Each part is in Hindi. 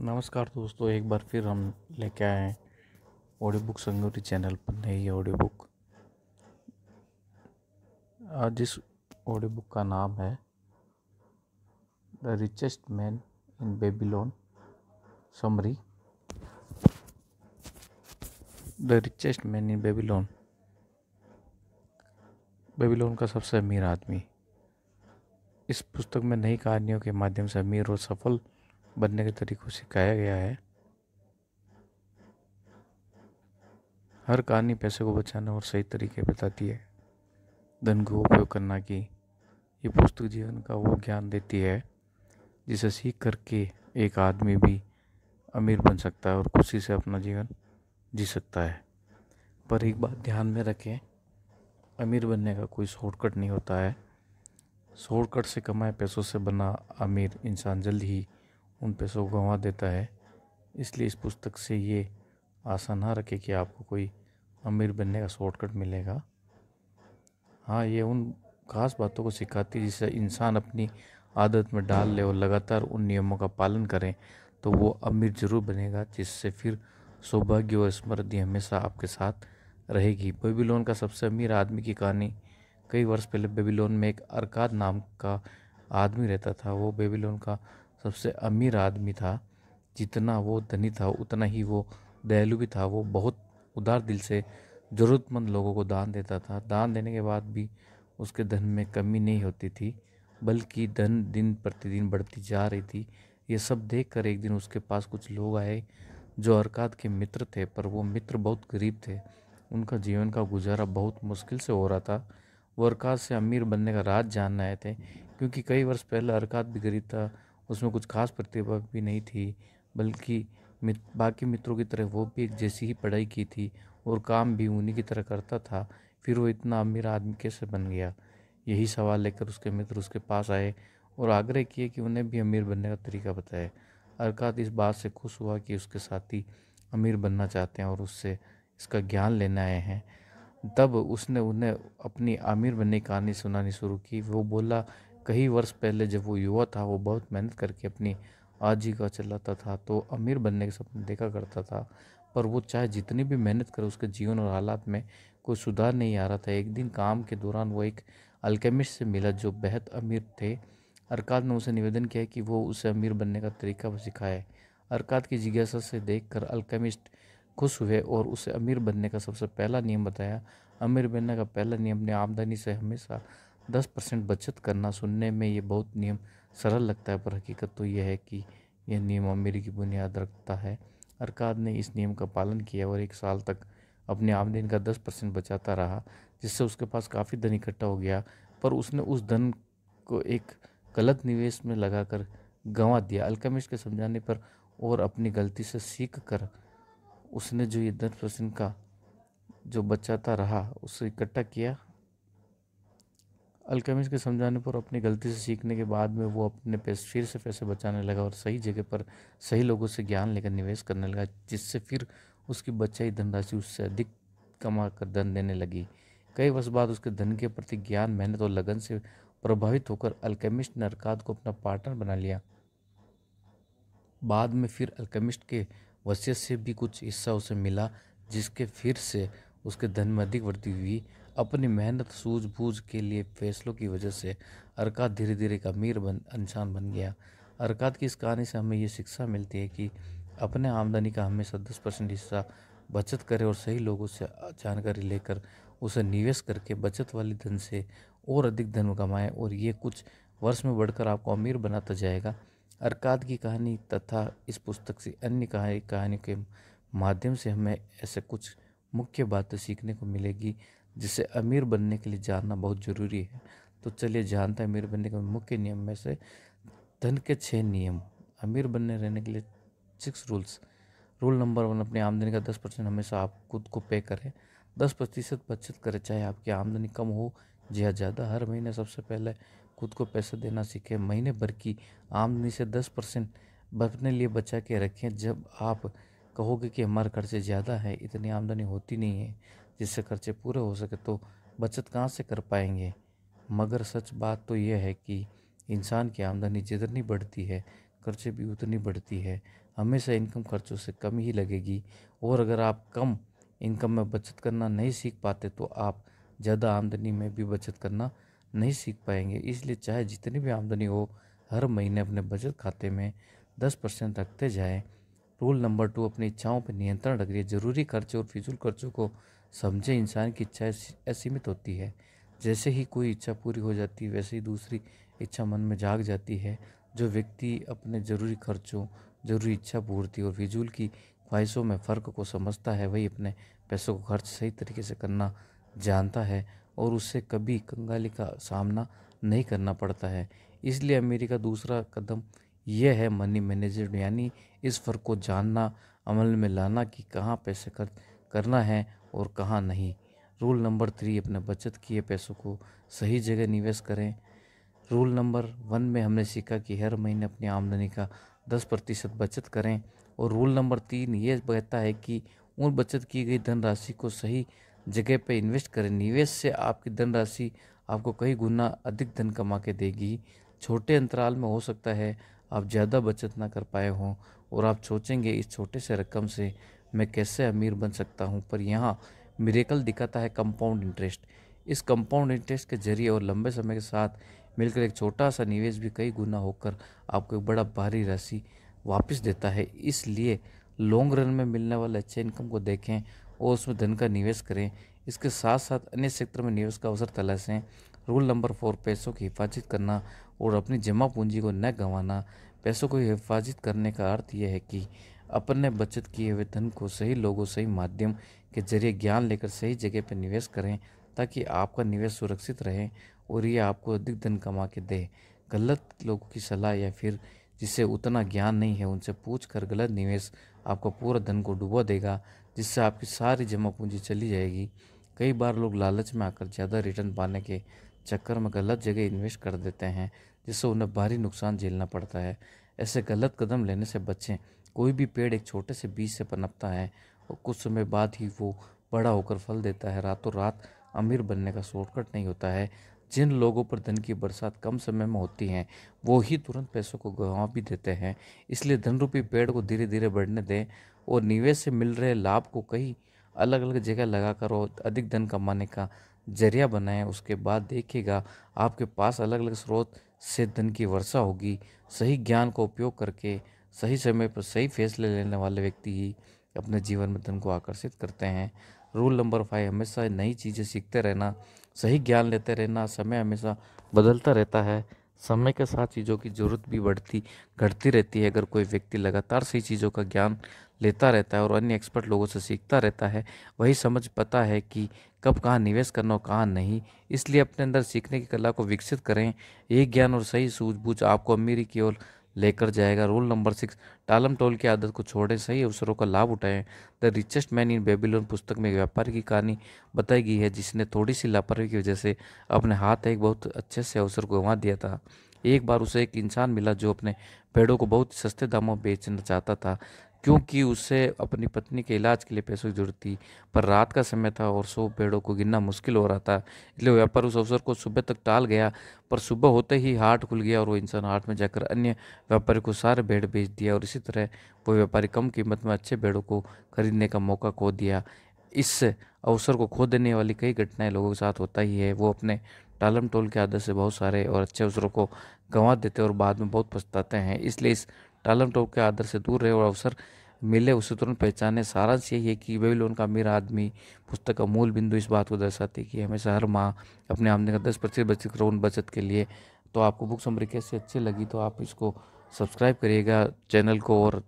नमस्कार दोस्तों एक बार फिर हम लेके आए हैं ऑडियो बुक संगोरी चैनल पर नई ऑडियो बुक आज इस ऑडियो बुक का नाम है the richest man in Babylon summary the richest man in Babylon Babylon का सबसे अमीर आदमी इस पुस्तक में नई कहानियों के माध्यम से अमीर और सफल बनने के तरीक़ों सिखाया गया है हर कहानी पैसे को बचाना और सही तरीके बताती है धन को उपयोग करना की ये पुस्तक जीवन का वो ज्ञान देती है जिसे सीख करके एक आदमी भी अमीर बन सकता है और खुशी से अपना जीवन जी सकता है पर एक बात ध्यान में रखें अमीर बनने का कोई शॉर्टकट नहीं होता है शॉर्टकट से कमाए पैसों से बना अमीर इंसान जल्द ही उन पे सो गंवा देता है इसलिए इस पुस्तक से ये आशा ना रखे कि आपको कोई अमीर बनने का शॉर्टकट मिलेगा हाँ ये उन खास बातों को सिखाती है जिसे इंसान अपनी आदत में डाल ले और लगातार उन नियमों का पालन करें तो वो अमीर जरूर बनेगा जिससे फिर सौभाग्य और स्मृति हमेशा आपके साथ रहेगी बेबीलोन का सबसे अमीर आदमी की कहानी कई वर्ष पहले बेबीलोन में एक अरकाद नाम का आदमी रहता था वो बेबीलोन का सबसे अमीर आदमी था जितना वो धनी था उतना ही वो दयालु भी था वो बहुत उदार दिल से ज़रूरतमंद लोगों को दान देता था दान देने के बाद भी उसके धन में कमी नहीं होती थी बल्कि धन दिन प्रतिदिन बढ़ती जा रही थी ये सब देख कर एक दिन उसके पास कुछ लोग आए जो अरकाद के मित्र थे पर वो मित्र बहुत गरीब थे उनका जीवन का गुजारा बहुत मुश्किल से हो रहा था वो अरकाद से अमीर बनने का राज जानना आए थे क्योंकि कई वर्ष पहले अरकाद भी गरीब था उसमें कुछ खास प्रतिभा भी नहीं थी बल्कि मित बाकी मित्रों की तरह वो भी एक जैसी ही पढ़ाई की थी और काम भी उन्हीं की तरह करता था फिर वो इतना अमीर आदमी कैसे बन गया यही सवाल लेकर उसके मित्र उसके पास आए और आग्रह किए कि उन्हें भी अमीर बनने का तरीका बताए अरकात इस बात से खुश हुआ कि उसके साथी अमीर बनना चाहते हैं और उससे इसका ज्ञान लेने आए हैं तब उसने उन्हें अपनी अमीर बनने की कहानी सुनानी शुरू की वो बोला कई वर्ष पहले जब वो युवा था वो बहुत मेहनत करके अपनी आजीविका चलाता था तो अमीर बनने के सपने देखा करता था पर वो चाहे जितनी भी मेहनत करे उसके जीवन और हालात में कोई सुधार नहीं आ रहा था एक दिन काम के दौरान वो एक अल्केमिस्ट से मिला जो बेहद अमीर थे अरकाद ने उसे निवेदन किया कि वो उसे अमीर बनने का तरीका सिखाए अरकाद की जिज्ञासा से कर अल्केमिस्ट खुश हुए और उसे अमीर बनने का सबसे पहला नियम बताया अमीर बनने का पहला नियम अपनी आमदनी से हमेशा दस परसेंट बचत करना सुनने में ये बहुत नियम सरल लगता है पर हकीकत तो यह है कि यह नियम अमीरी की बुनियाद रखता है अरकाद ने इस नियम का पालन किया और एक साल तक अपने आमदनी का दस परसेंट बचाता रहा जिससे उसके पास काफ़ी धन इकट्ठा हो गया पर उसने उस धन को एक गलत निवेश में लगाकर गंवा दिया अल्कामिस्ट के समझाने पर और अपनी गलती से सीख कर उसने जो ये दस परसेंट का जो बचाता रहा उसे इकट्ठा किया अल्केमिस्ट के समझाने पर अपनी गलती से सीखने के बाद में वो अपने पैसे फिर से पैसे बचाने लगा और सही जगह पर सही लोगों से ज्ञान लेकर निवेश करने लगा जिससे फिर उसकी बचाई धनराशि उससे अधिक कमा कर धन देने लगी कई वर्ष बाद उसके धन के प्रति ज्ञान मेहनत और लगन से प्रभावित होकर अल्केमिस्ट ने अरकाद को अपना पार्टनर बना लिया बाद में फिर अल्केमिस्ट के वसीयत से भी कुछ हिस्सा उसे मिला जिसके फिर से उसके धन में अधिक वृद्धि हुई अपनी मेहनत सूझबूझ के लिए फैसलों की वजह से अरकात धीरे धीरे एक अमीर बन इंसान बन गया अरकात की इस कहानी से हमें ये शिक्षा मिलती है कि अपने आमदनी का हमेशा दस परसेंट हिस्सा बचत करें और सही लोगों से जानकारी लेकर उसे निवेश करके बचत वाले धन से और अधिक धन कमाएं और ये कुछ वर्ष में बढ़कर आपको अमीर बनाता जाएगा अरकाद की कहानी तथा इस पुस्तक से अन्य कहानी कहानी के माध्यम से हमें ऐसे कुछ मुख्य बातें सीखने को मिलेगी जिसे अमीर बनने के लिए जानना बहुत ज़रूरी है तो चलिए जानते हैं अमीर बनने के मुख्य नियम में से धन के छः नियम अमीर बनने रहने के लिए six rules rule number one अपनी आमदनी का दस परसेंट हमेशा आप खुद को पे करें दस प्रतिशत बचत करें चाहे आपकी आमदनी कम हो या ज़्यादा हर महीने सबसे पहले खुद को पैसा देना सीखें महीने भर की आमदनी से दस परसेंट बचने लिए बचा के रखें जब आप कहोगे कि हमारे खर्चे ज़्यादा है इतनी आमदनी होती नहीं है जिससे खर्चे पूरे हो सके तो बचत कहाँ से कर पाएंगे मगर सच बात तो यह है कि इंसान की आमदनी जितनी बढ़ती है खर्चे भी उतनी बढ़ती है हमेशा इनकम खर्चों से कम ही लगेगी और अगर आप कम इनकम में बचत करना नहीं सीख पाते तो आप ज़्यादा आमदनी में भी बचत करना नहीं सीख पाएंगे इसलिए चाहे जितनी भी आमदनी हो हर महीने अपने बचत खाते में दस परसेंट रखते जाएँ रूल नंबर टू अपनी इच्छाओं पर नियंत्रण रखिए ज़रूरी खर्चे और फिजूल खर्चों को समझे इंसान की इच्छा असीमित तो होती है जैसे ही कोई इच्छा पूरी हो जाती है वैसे ही दूसरी इच्छा मन में जाग जाती है जो व्यक्ति अपने ज़रूरी खर्चों ज़रूरी इच्छा पूर्ति और फिजूल की ख्वाहिशों में फ़र्क को समझता है वही अपने पैसों को खर्च सही तरीके से करना जानता है और उससे कभी कंगाली का सामना नहीं करना पड़ता है इसलिए अमेरिका दूसरा कदम यह है मनी मैनेजमेंट यानी इस फ़र्क को जानना अमल में लाना कि कहाँ पैसे खर्च करना है और कहाँ नहीं रूल नंबर थ्री अपने बचत किए पैसों को सही जगह निवेश करें रूल नंबर वन में हमने सीखा कि हर महीने अपनी आमदनी का दस प्रतिशत बचत करें और रूल नंबर तीन ये कहता है कि उन बचत की गई धनराशि को सही जगह पर इन्वेस्ट करें निवेश से आपकी धनराशि आपको कई गुना अधिक धन कमा के देगी छोटे अंतराल में हो सकता है आप ज़्यादा बचत ना कर पाए हों और आप सोचेंगे इस छोटे से रकम से मैं कैसे अमीर बन सकता हूँ पर यहाँ मेरेकल दिखाता है कंपाउंड इंटरेस्ट इस कंपाउंड इंटरेस्ट के जरिए और लंबे समय के साथ मिलकर एक छोटा सा निवेश भी कई गुना होकर आपको एक बड़ा भारी राशि वापस देता है इसलिए लॉन्ग रन में मिलने वाले अच्छे इनकम को देखें और उसमें धन का निवेश करें इसके साथ साथ अन्य सेक्टर में निवेश का अवसर तलाशें रूल नंबर फोर पैसों की हिफाजत करना और अपनी जमा पूंजी को न गंवाना पैसों को हिफाजत करने का अर्थ यह है कि अपन ने बचत किए हुए धन को सही लोगों सही माध्यम के जरिए ज्ञान लेकर सही जगह पर निवेश करें ताकि आपका निवेश सुरक्षित रहे और ये आपको अधिक धन कमा के दे गलत लोगों की सलाह या फिर जिससे उतना ज्ञान नहीं है उनसे पूछ कर गलत निवेश आपका पूरा धन को डुबा देगा जिससे आपकी सारी जमा पूंजी चली जाएगी कई बार लोग लालच में आकर ज़्यादा रिटर्न पाने के चक्कर में गलत जगह इन्वेस्ट कर देते हैं जिससे उन्हें भारी नुकसान झेलना पड़ता है ऐसे गलत कदम लेने से बचें कोई भी पेड़ एक छोटे से बीज से पनपता है और कुछ समय बाद ही वो बड़ा होकर फल देता है रातों रात अमीर बनने का शॉर्टकट नहीं होता है जिन लोगों पर धन की बरसात कम समय में होती है वो ही तुरंत पैसों को गवा भी देते हैं इसलिए धन रूपी पेड़ को धीरे धीरे बढ़ने दें और निवेश से मिल रहे लाभ को कई अलग अलग जगह लगा कर और अधिक धन कमाने का जरिया बनाएं उसके बाद देखिएगा आपके पास अलग अलग स्रोत से धन की वर्षा होगी सही ज्ञान का उपयोग करके सही समय पर सही फैसले लेने वाले व्यक्ति ही अपने जीवन में धन को आकर्षित करते हैं रूल नंबर फाइव हमेशा नई चीज़ें सीखते रहना सही ज्ञान लेते रहना समय हमेशा बदलता रहता है समय के साथ चीज़ों की ज़रूरत भी बढ़ती घटती रहती है अगर कोई व्यक्ति लगातार सही चीज़ों का ज्ञान लेता रहता है और अन्य एक्सपर्ट लोगों से सीखता रहता है वही समझ पता है कि कब कहाँ निवेश करना और कहाँ नहीं इसलिए अपने अंदर सीखने की कला को विकसित करें एक ज्ञान और सही सूझबूझ आपको अमीरी की ओर लेकर जाएगा रूल नंबर सिक्स टालम टोल की आदत को छोड़ें सही अवसरों का लाभ उठाएं the richest man in Babylon पुस्तक में एक व्यापारी की कहानी बताई गई है जिसने थोड़ी सी लापरवाही की वजह से अपने हाथ एक बहुत अच्छे से अवसर को गंवा दिया था एक बार उसे एक इंसान मिला जो अपने पेड़ों को बहुत सस्ते दामों में बेचना चाहता था क्योंकि उसे अपनी पत्नी के इलाज के लिए पैसों की जरूरत थी पर रात का समय था और सौ पेड़ों को गिनना मुश्किल हो रहा था इसलिए व्यापार उस अवसर को सुबह तक टाल गया पर सुबह होते ही हाट खुल गया और वो इंसान हाट में जाकर अन्य व्यापारी को सारे भेड़ बेच दिया और इसी तरह वो व्यापारी कम कीमत में अच्छे भेड़ों को खरीदने का मौका खो दिया इस अवसर को खो देने वाली कई घटनाएं लोगों के साथ होता ही है वो अपने टालम टोल के आदत से बहुत सारे और अच्छे अवसरों को गंवा देते और बाद में बहुत पछताते हैं इसलिए इस टालम टोप के आदर से दूर रहे और अवसर मिले उसे तुरंत पहचाने सारांश यही है कि बेबीलोन का अमीर आदमी पुस्तक का मूल बिंदु इस बात को दर्शाती है कि हमेशा हर माह अपने आमदनी का दस प्रतिशत बचत करो उन बचत के लिए तो आपको बुक समरी कैसे अच्छी लगी तो आप इसको सब्सक्राइब करिएगा चैनल को और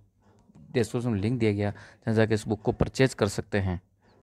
डिस्क्रिप्शन में लिंक दिया गया जहाँ जाकर इस बुक को परचेज कर सकते हैं